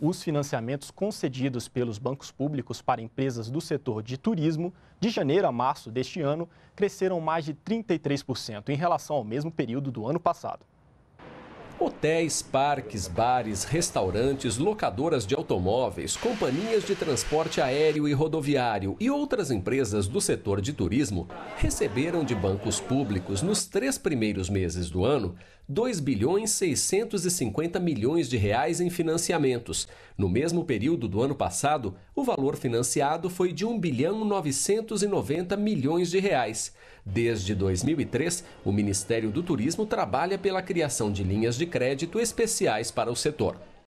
os financiamentos concedidos pelos bancos públicos para empresas do setor de turismo, de janeiro a março deste ano, cresceram mais de 33% em relação ao mesmo período do ano passado. Hotéis, parques, bares, restaurantes, locadoras de automóveis, companhias de transporte aéreo e rodoviário e outras empresas do setor de turismo receberam de bancos públicos nos três primeiros meses do ano 2 bilhões 650 milhões de reais em financiamentos. No mesmo período do ano passado, o valor financiado foi de 1 bilhão 990 milhões de reais. Desde 2003, o Ministério do Turismo trabalha pela criação de linhas de crédito especiais para o setor.